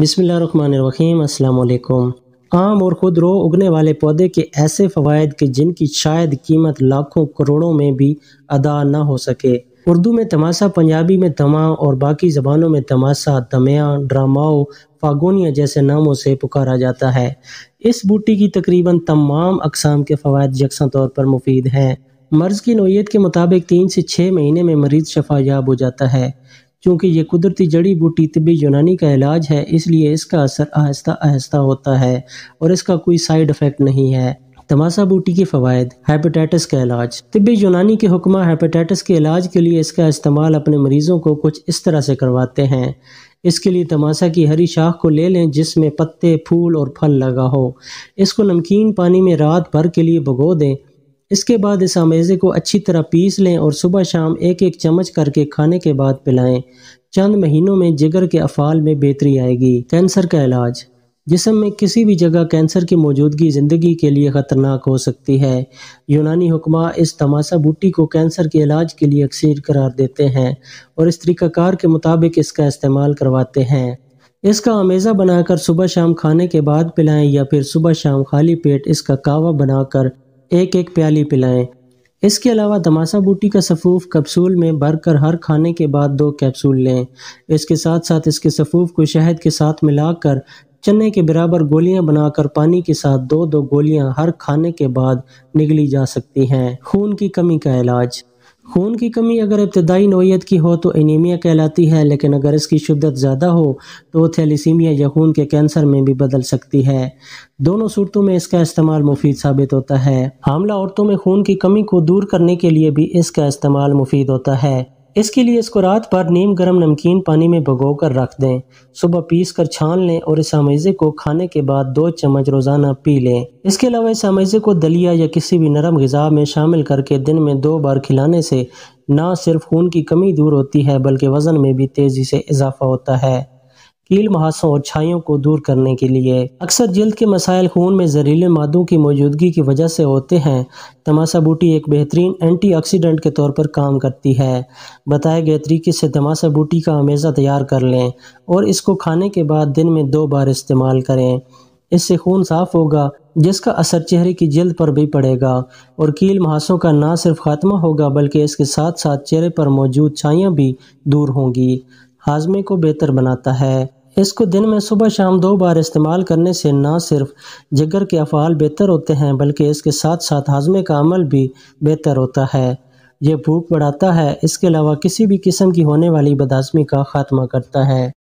बिसमीम वालेकुम आम और खुद रो उगने वाले पौधे के ऐसे फवायद के जिनकी शायद कीमत लाखों करोड़ों में भी अदा न हो सके उर्दू में तमाशा पंजाबी में तमा और बाकी ज़बानों में तमाशा दमिया ड्रामाओ फागोनिया जैसे नामों से पुकारा जाता है इस बूटी की तकरीबन तमाम अकसाम के फवायद यकसा तौर पर मुफीद हैं मर्ज़ की नोयत के मुताबिक तीन से छः महीने में मरीज़ शफायाब हो जाता है चूँकि ये कुदरती जड़ी बूटी तबी यूनानी का इलाज है इसलिए इसका असर आहिस्ता आहिस्ता होता है और इसका कोई साइड इफ़ेक्ट नहीं है तमाशा बूटी के फ़वाद हेपेटाइटिस का इलाज तबी यूनानी के हुक्मा हेपेटाइटिस के इलाज के लिए इसका इस्तेमाल अपने मरीज़ों को कुछ इस तरह से करवाते हैं इसके लिए तमाशा की हरी शाख को ले लें जिसमें पत्ते फूल और फल लगा हो इसको नमकीन पानी में रात भर के लिए भगो दें इसके बाद इस आमेज़े को अच्छी तरह पीस लें और सुबह शाम एक एक चम्मच करके खाने के बाद पिलाएं चंद महीनों में जिगर के अफाल में बेहतरी आएगी कैंसर का इलाज जिसम में किसी भी जगह कैंसर की मौजूदगी ज़िंदगी के लिए ख़तरनाक हो सकती है यूनानी हुक्मा इस तमाशा बूटी को कैंसर के इलाज के लिए अक्सर करार देते हैं और इस तरीक़ाकार के मुताबिक इसका इस्तेमाल करवाते हैं इसका आमेज़ा बनाकर सुबह शाम खाने के बाद पिलाएं या फिर सुबह शाम खाली पेट इसका कावा बनाकर एक एक प्याली पिलाएं इसके अलावा दमासा बूटी का सफ़ूफ कैप्सूल में भरकर हर खाने के बाद दो कैप्सूल लें इसके साथ साथ इसके सफ़ूफ को शहद के साथ मिलाकर चने के बराबर गोलियां बनाकर पानी के साथ दो दो गोलियां हर खाने के बाद निगली जा सकती हैं खून की कमी का इलाज खून की कमी अगर इब्तदाई नोयत की हो तो एनीमिया कहलाती है लेकिन अगर इसकी शिद्दत ज़्यादा हो तो थैलीसीमिया या खून के कैंसर में भी बदल सकती है दोनों सूरतों में इसका इस्तेमाल मुफीद साबित होता है हामला औरतों में खून की कमी को दूर करने के लिए भी इसका इस्तेमाल मुफीद होता है इसके लिए इसको रात भर नीम गर्म नमकीन पानी में भगो कर रख दें सुबह पीस कर छान लें और इस आमेजे को खाने के बाद दो चम्मच रोज़ाना पी लें इसके अलावा इस आमेजे को दलिया या किसी भी नरम गज़ा में शामिल करके दिन में दो बार खिलाने से ना सिर्फ खून की कमी दूर होती है बल्कि वज़न में भी तेज़ी से इजाफा होता है कील महासों और छाइयों को दूर करने के लिए अक्सर जल्द के मसाइल खून में जहरीले मादों की मौजूदगी की वजह से होते हैं तमाशा बूटी एक बेहतरीन एंटीऑक्सीडेंट के तौर पर काम करती है बताए गए तरीके से तमाशा बूटी का अमेज़ा तैयार कर लें और इसको खाने के बाद दिन में दो बार इस्तेमाल करें इससे खून साफ होगा जिसका असर चेहरे की जल्द पर भी पड़ेगा और कील महासों का ना सिर्फ खात्मा होगा बल्कि इसके साथ साथ चेहरे पर मौजूद छाइयाँ भी दूर होंगी हाजमे को बेहतर बनाता है इसको दिन में सुबह शाम दो बार इस्तेमाल करने से ना सिर्फ जिगर के अफ़ाल बेहतर होते हैं बल्कि इसके साथ साथ हाजमे का अमल भी बेहतर होता है ये भूख बढ़ाता है इसके अलावा किसी भी किस्म की होने वाली बदाजमी का ख़ात्मा करता है